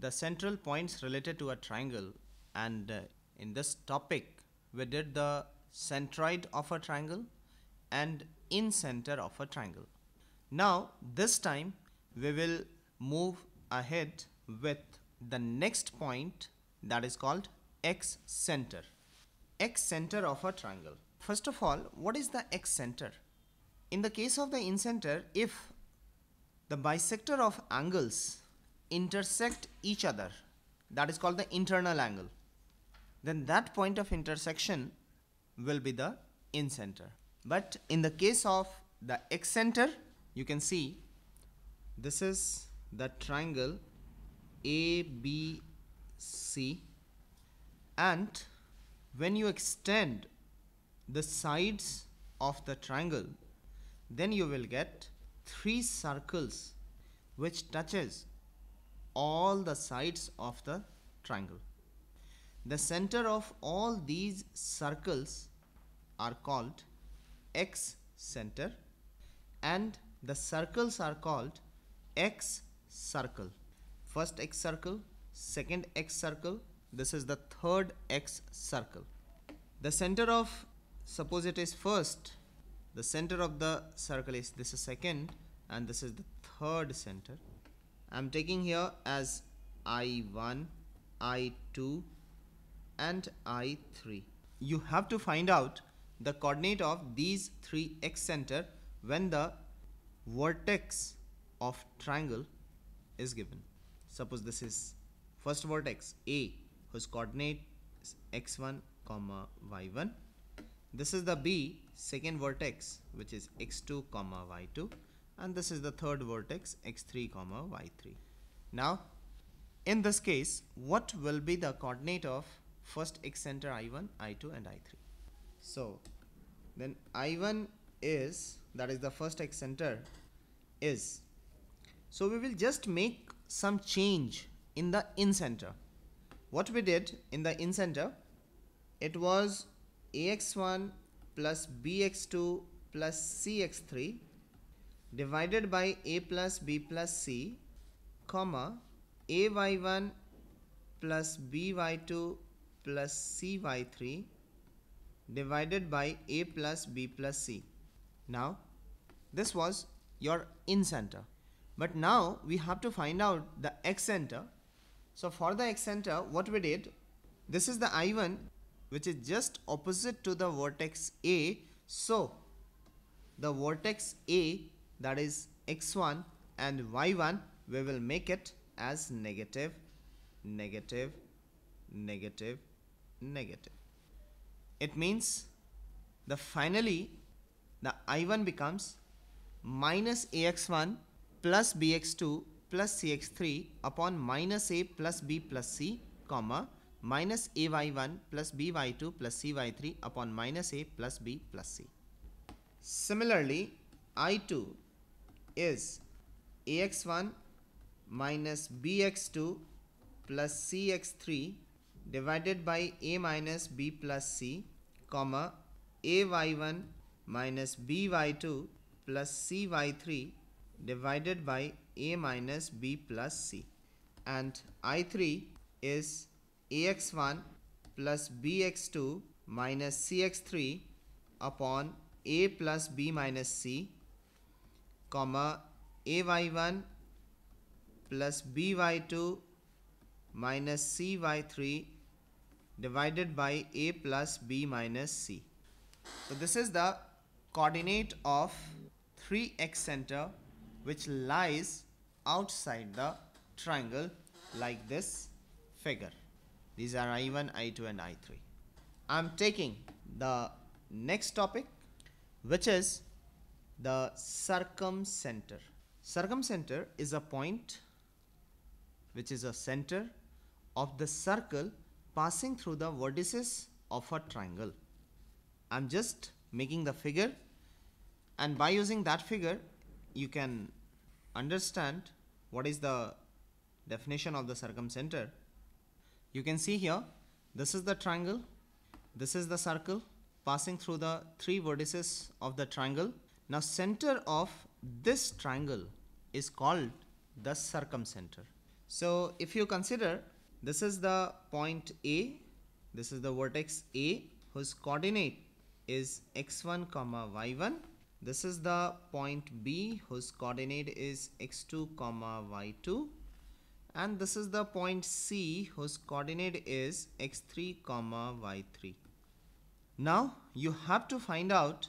the central points related to a triangle and uh, in this topic we did the centroid of a triangle and in center of a triangle. Now this time we will move ahead with the next point that is called x center. x center of a triangle. First of all what is the x center? In the case of the incenter if the bisector of angles intersect each other that is called the internal angle then that point of intersection will be the in center but in the case of the excenter you can see this is the triangle ABC and when you extend the sides of the triangle then you will get three circles which touches all the sides of the triangle. The center of all these circles are called x center and the circles are called x circle. First x circle, second x circle, this is the third x circle. The center of, suppose it is first, the center of the circle is this is second and this is the third center I'm taking here as I1, I2 and I3. You have to find out the coordinate of these three x center when the vertex of triangle is given. Suppose this is first vertex A whose coordinate is x1 comma y1. This is the B second vertex which is x2 comma y2 and this is the third vertex x3 comma y3. Now in this case what will be the coordinate of first x center i1, i2 and i3. So then i1 is that is the first x center is so we will just make some change in the in center. What we did in the in center it was ax1 plus bx2 plus cx3 divided by a plus b plus c comma ay1 plus by2 plus cy3 divided by a plus b plus c. Now this was your in center but now we have to find out the x center. So for the x center what we did this is the I1 which is just opposite to the vertex A so the vertex A that is x1 and y1 we will make it as negative negative negative negative it means the finally the i1 becomes minus ax1 plus bx2 plus cx3 upon minus a plus b plus c comma minus ay1 plus by2 plus cy3 upon minus a plus b plus c. Similarly, i2 is ax1 minus bx2 plus cx3 divided by a minus b plus c comma ay1 minus by2 plus cy3 divided by a minus b plus c and i3 is ax1 plus bx2 minus cx3 upon a plus b minus c comma ay1 plus by2 minus cy3 divided by a plus b minus c. So this is the coordinate of 3x center which lies outside the triangle like this figure. These are I1, I2 and I3. I'm taking the next topic which is the circumcenter. Circumcenter is a point which is a center of the circle passing through the vertices of a triangle. I'm just making the figure and by using that figure you can understand what is the definition of the circumcenter. You can see here this is the triangle, this is the circle passing through the three vertices of the triangle now center of this triangle is called the circumcenter. So if you consider this is the point A, this is the vertex A whose coordinate is x1 comma y1. This is the point B whose coordinate is x2 comma y2 and this is the point C whose coordinate is x3 comma y3. Now you have to find out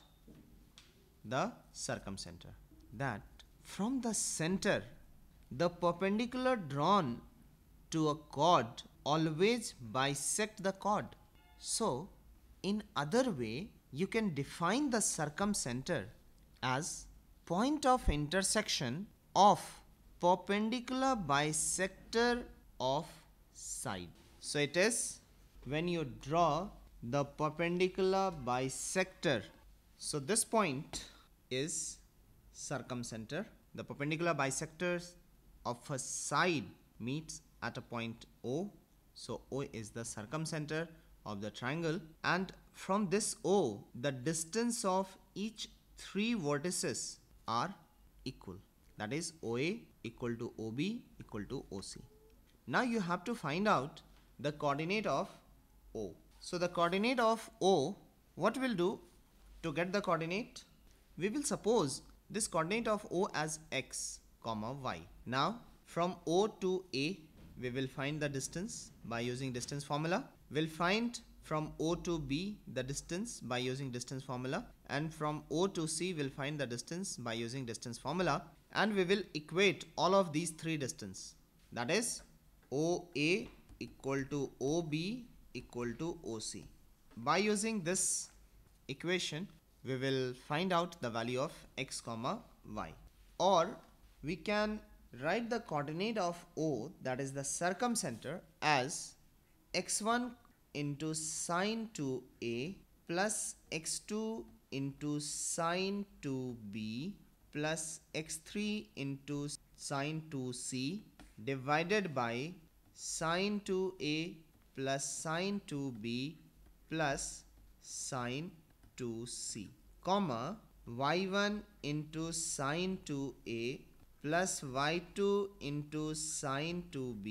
the circumcenter. That from the center, the perpendicular drawn to a chord always bisect the chord. So, in other way, you can define the circumcenter as point of intersection of perpendicular bisector of side. So it is when you draw the perpendicular bisector so this point is circumcenter. The perpendicular bisectors of a side meets at a point O. So O is the circumcenter of the triangle and from this O the distance of each three vertices are equal that is OA equal to OB equal to OC. Now you have to find out the coordinate of O. So the coordinate of O what we'll do to get the coordinate, we will suppose this coordinate of O as x comma y. Now from O to A, we will find the distance by using distance formula. We'll find from O to B the distance by using distance formula and from O to C we'll find the distance by using distance formula and we will equate all of these three distance that is OA equal to OB equal to OC. By using this equation, we will find out the value of x comma y. Or we can write the coordinate of O that is the circumcenter as x1 into sine 2a plus x2 into sine 2b plus x3 into sine 2c divided by sine 2a plus sine 2b plus sine 2c comma y1 into sine 2a plus y2 into sine 2b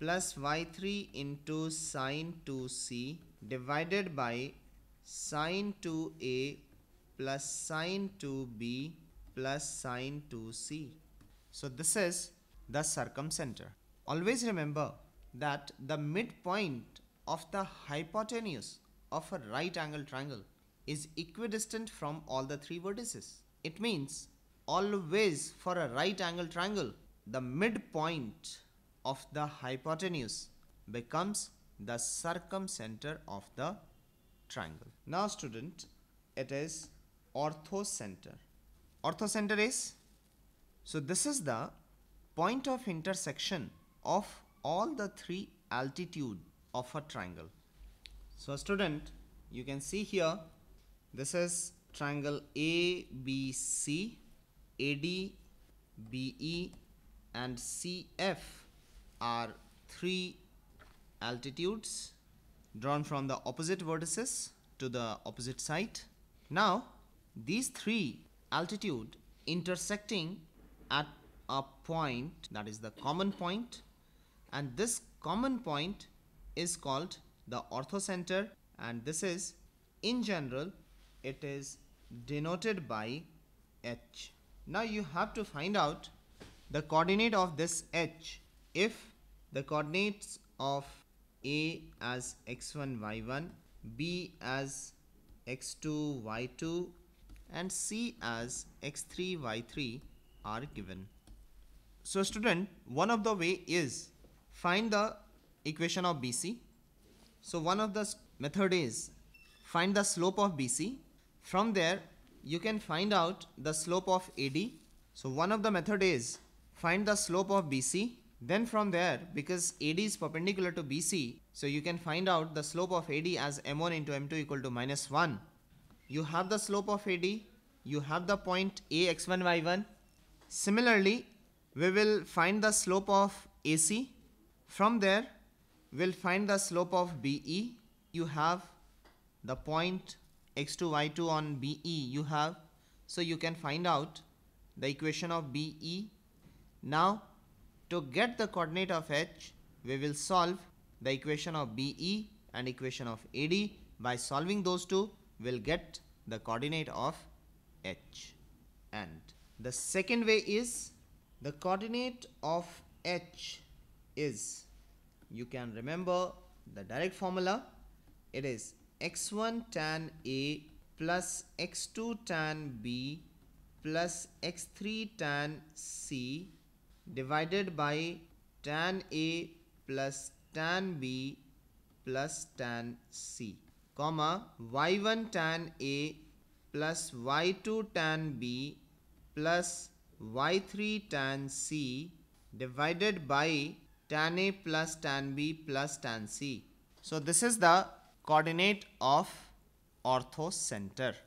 plus y3 into sine 2c divided by sine 2a plus sine 2b plus sine 2c. So this is the circumcenter. Always remember that the midpoint of the hypotenuse of a right angle triangle is equidistant from all the three vertices. It means always for a right angle triangle, the midpoint of the hypotenuse becomes the circumcenter of the triangle. Now student, it is orthocenter. Orthocenter is, so this is the point of intersection of all the three altitude of a triangle. So student, you can see here this is triangle ABC, AD, BE and CF are three altitudes drawn from the opposite vertices to the opposite side. Now these three altitude intersecting at a point that is the common point and this common point is called the orthocenter and this is in general it is denoted by h. Now you have to find out the coordinate of this h if the coordinates of a as x1 y1, b as x2 y2 and c as x3 y3 are given. So student, one of the way is find the equation of BC. So one of the method is find the slope of BC from there, you can find out the slope of AD. So one of the method is find the slope of BC. Then from there, because AD is perpendicular to BC, so you can find out the slope of AD as m1 into m2 equal to minus 1. You have the slope of AD, you have the point A x1 y1. Similarly, we will find the slope of AC. From there, we'll find the slope of BE. You have the point x2 y2 on BE you have. So you can find out the equation of BE. Now to get the coordinate of H we will solve the equation of BE and equation of AD. By solving those two we'll get the coordinate of H. And the second way is the coordinate of H is you can remember the direct formula it is x1 tan A plus x2 tan B plus x3 tan C divided by tan A plus tan B plus tan C, comma y1 tan A plus y2 tan B plus y3 tan C divided by tan A plus tan B plus tan C. So this is the coordinate of orthocenter